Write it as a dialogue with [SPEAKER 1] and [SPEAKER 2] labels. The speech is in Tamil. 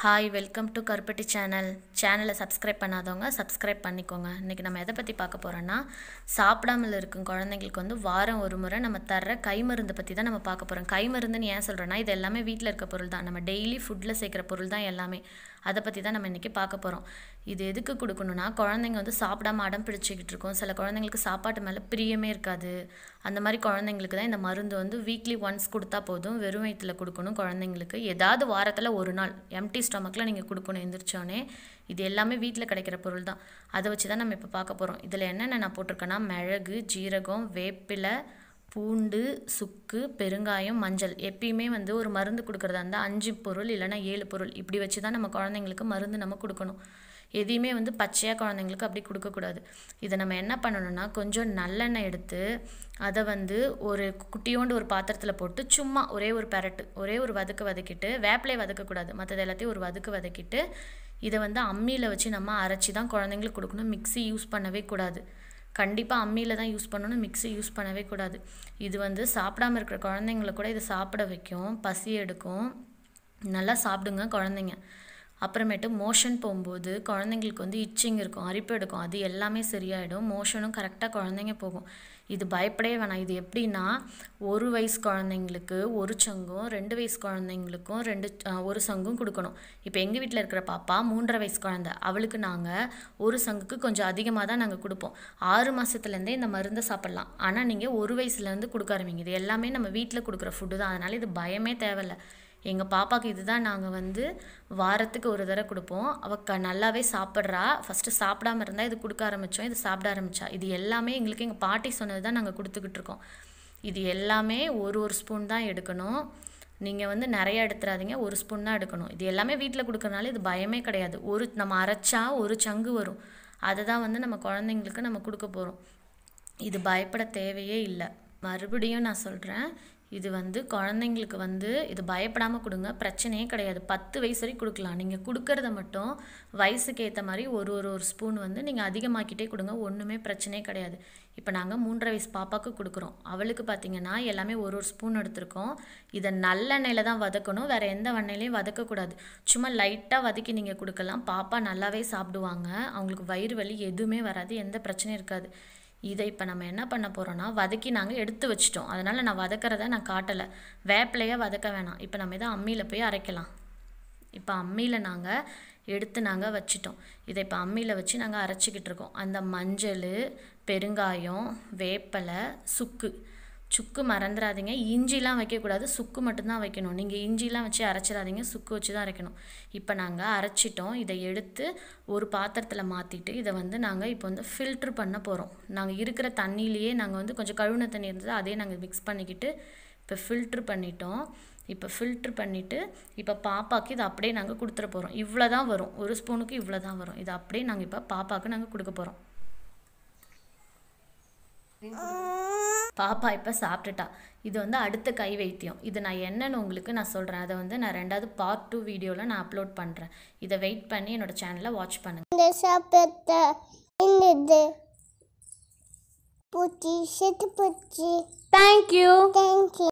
[SPEAKER 1] hi welcome to Karpati channel சேனலை சப்ஸ்கிரைப் பண்ணாதவங்க சப்ஸ்கிரைப் பண்ணிக்கோங்க இன்றைக்கி நம்ம எதை பற்றி பார்க்க போகிறோன்னா சாப்பிடாமல் இருக்கும் குழந்தைங்களுக்கு வந்து வாரம் ஒரு முறை நம்ம தர்ற கை மருந்து பற்றி தான் நம்ம பார்க்க போகிறோம் கை மருந்துன்னு ஏன் சொல்கிறோன்னா இது எல்லாமே வீட்டில் இருக்க பொருள் தான் நம்ம டெய்லி ஃபுட்டில் சேர்க்குற பொருள் தான் எல்லாமே அதை பற்றி தான் நம்ம இன்றைக்கி பார்க்க போகிறோம் இது எதுக்கு கொடுக்கணும்னா குழந்தைங்க வந்து சாப்பிடாம அடம் பிடிச்சிக்கிட்டு இருக்கும் சில குழந்தைங்களுக்கு சாப்பாட்டு மேலே பிரியமே இருக்காது அந்த மாதிரி குழந்தைங்களுக்கு தான் இந்த மருந்து வந்து வீக்லி ஒன்ஸ் கொடுத்தா போதும் வெறும் வயிற்றில் கொடுக்கணும் குழந்தைங்களுக்கு ஏதாவது வாரத்தில் ஒரு நாள் எம்டி ஸ்டொமக்கில் நீங்கள் கொடுக்கணும் எந்திரிச்சோடனே இது எல்லாமே வீட்டில் கிடைக்கிற பொருள் தான் அதை வச்சு தான் நம்ம இப்போ பார்க்க போகிறோம் இதில் என்னென்ன நான் போட்டிருக்கேன்னா மிளகு ஜீரகம் வேப்பிலை பூண்டு சுக்கு பெருங்காயம் மஞ்சள் எப்பயுமே வந்து ஒரு மருந்து கொடுக்குறதா இருந்தால் அஞ்சு பொருள் இல்லைனா ஏழு பொருள் இப்படி வச்சு தான் நம்ம குழந்தைங்களுக்கு மருந்து நம்ம கொடுக்கணும் எதையுமே வந்து பச்சையாக குழந்தைங்களுக்கு அப்படி கொடுக்கக்கூடாது இதை நம்ம என்ன பண்ணணும்னா கொஞ்சம் நல்லெண்ணெய் எடுத்து அதை வந்து ஒரு குட்டியோண்டு ஒரு பாத்திரத்தில் போட்டு சும்மா ஒரே ஒரு பெரட்டு ஒரே ஒரு வதக்கு வதக்கிட்டு வேப்பிலையை வதக்கக்கூடாது மற்றது எல்லாத்தையும் ஒரு வதக்கு வதக்கிட்டு இதை வந்து அம்மியில் வச்சு நம்ம அரைச்சி தான் குழந்தைங்களுக்கு கொடுக்கணும் மிக்ஸி யூஸ் பண்ணவே கூடாது கண்டிப்பாக அம்மியில் தான் யூஸ் பண்ணணும் மிக்ஸி யூஸ் பண்ணவே கூடாது இது வந்து சாப்பிடாம இருக்கிற குழந்தைங்கள கூட இதை சாப்பிட வைக்கும் பசி எடுக்கும் நல்லா சாப்பிடுங்க குழந்தைங்க அப்புறமேட்டு மோஷன் போகும்போது குழந்தைங்களுக்கு வந்து இச்சிங் இருக்கும் அரிப்பு எடுக்கும் அது எல்லாமே சரியாயிடும் மோஷனும் கரெக்டாக குழந்தைங்க போகும் இது பயப்படவே வேணாம் இது எப்படின்னா ஒரு வயசு குழந்தைங்களுக்கு ஒரு சங்கும் ரெண்டு வயசு குழந்தைங்களுக்கும் ரெண்டு ஒரு சங்கும் கொடுக்கணும் இப்போ எங்கள் வீட்டில் இருக்கிற பாப்பா மூன்றரை வயசு குழந்த அவளுக்கு நாங்கள் ஒரு சங்குக்கு கொஞ்சம் அதிகமாக தான் நாங்கள் கொடுப்போம் ஆறு மாதத்துலேருந்தே இந்த மருந்தை சாப்பிட்லாம் ஆனால் நீங்கள் ஒரு வயசுலேருந்து கொடுக்க ஆரம்பிங்க இது எல்லாமே நம்ம வீட்டில் கொடுக்குற ஃபுட்டு தான் அதனால் இது பயமே தேவையில்லை எங்கள் பாப்பாவுக்கு இதுதான் நாங்கள் வந்து வாரத்துக்கு ஒரு தடவை கொடுப்போம் அவள் க நல்லாவே சாப்பிட்றா ஃபஸ்ட்டு சாப்பிடாம இருந்தால் இது கொடுக்க ஆரம்பித்தோம் இது சாப்பிட ஆரம்பித்தா இது எல்லாமே எங்களுக்கு எங்கள் பாட்டி சொன்னது தான் நாங்கள் கொடுத்துக்கிட்டு இருக்கோம் இது எல்லாமே ஒரு ஒரு ஸ்பூன் தான் எடுக்கணும் நீங்கள் வந்து நிறையா எடுத்துடாதீங்க ஒரு ஸ்பூன் தான் எடுக்கணும் இது எல்லாமே வீட்டில் கொடுக்கறனால இது பயமே கிடையாது ஒரு நம்ம அரைச்சா ஒரு சங்கு வரும் அதை தான் வந்து நம்ம குழந்தைங்களுக்கு நம்ம கொடுக்க போகிறோம் இது பயப்பட தேவையே இல்லை மறுபடியும் நான் சொல்கிறேன் இது வந்து குழந்தைங்களுக்கு வந்து இது பயப்படாமல் கொடுங்க பிரச்சனையே கிடையாது பத்து வயசு வரைக்கும் கொடுக்கலாம் நீங்கள் கொடுக்கறத மட்டும் வயசுக்கு ஏற்ற மாதிரி ஒரு ஒரு ஒரு ஸ்பூன் வந்து நீங்கள் அதிகமாக்கிட்டே கொடுங்க ஒன்றுமே பிரச்சனையே கிடையாது இப்போ நாங்கள் மூன்றரை வயசு பாப்பாவுக்கு கொடுக்குறோம் அவளுக்கு பார்த்திங்கன்னா எல்லாமே ஒரு ஒரு ஸ்பூன் எடுத்திருக்கோம் இதை நல்லெண்ணெயில் தான் வதக்கணும் வேறு எந்த எண்ணெயிலையும் வதக்கக்கூடாது சும்மா லைட்டாக வதக்கி நீங்கள் கொடுக்கலாம் பாப்பா நல்லாவே சாப்பிடுவாங்க அவங்களுக்கு வயிறு வலி எதுவுமே வராது எந்த பிரச்சனையும் இருக்காது இதை இப்போ நம்ம என்ன பண்ண போகிறோன்னா வதக்கி நாங்கள் எடுத்து வச்சிட்டோம் அதனால் நான் வதக்கிறத நான் காட்டலை வேப்பிலையே வதக்க வேணாம் இப்போ நம்ம இதை அம்மியில் போய் அரைக்கலாம் இப்போ அம்மியில் நாங்கள் எடுத்து நாங்கள் வச்சிட்டோம் இதை இப்போ அம்மியில் வச்சு நாங்கள் அரைச்சிக்கிட்டு இருக்கோம் அந்த மஞ்சள் பெருங்காயம் வேப்பலை சுக்கு சுக்கு மறந்துடாதீங்க இஞ்சிலாம் வைக்கக்கூடாது சுக்கு மட்டும்தான் வைக்கணும் நீங்கள் இஞ்சிலாம் வச்சு அரைச்சிடாதீங்க சுக்கு வச்சு தான் அரைக்கணும் இப்போ நாங்கள் அரைச்சிட்டோம் இதை எடுத்து ஒரு பாத்திரத்தில் மாற்றிட்டு இதை வந்து நாங்கள் இப்போ வந்து ஃபில்ட்ரு பண்ண போகிறோம் நாங்கள் இருக்கிற தண்ணியிலேயே நாங்கள் வந்து கொஞ்சம் கழுவுன தண்ணி இருந்தது அதே நாங்கள் மிக்ஸ் பண்ணிக்கிட்டு இப்போ ஃபில்ட்ரு பண்ணிட்டோம் இப்போ ஃபில்ட்ரு பண்ணிவிட்டு இப்போ பாப்பாவுக்கு இதை அப்படியே நாங்கள் கொடுத்துட போகிறோம் இவ்வளோ தான் வரும் ஒரு ஸ்பூனுக்கு இவ்வளோ தான் வரும் இதை அப்படியே நாங்கள் இப்போ பாப்பாவுக்கு நாங்கள் கொடுக்க போகிறோம் பாப்பா இப்போ சாப்பிட்டுட்டா இது வந்து அடுத்த கை வைத்தியம் இது நான் என்னன்னு உங்களுக்கு நான் சொல்கிறேன் அதை வந்து நான் ரெண்டாவது பார்ட் டூ வீடியோவில் நான் அப்லோட் பண்ணுறேன் இதை வெயிட் பண்ணி என்னோட சேனலை வாட்ச் பண்ணுங்கள் சாப்பிட்டு பூச்சி செத்து பூச்சி தேங்க்யூ தேங்க்யூ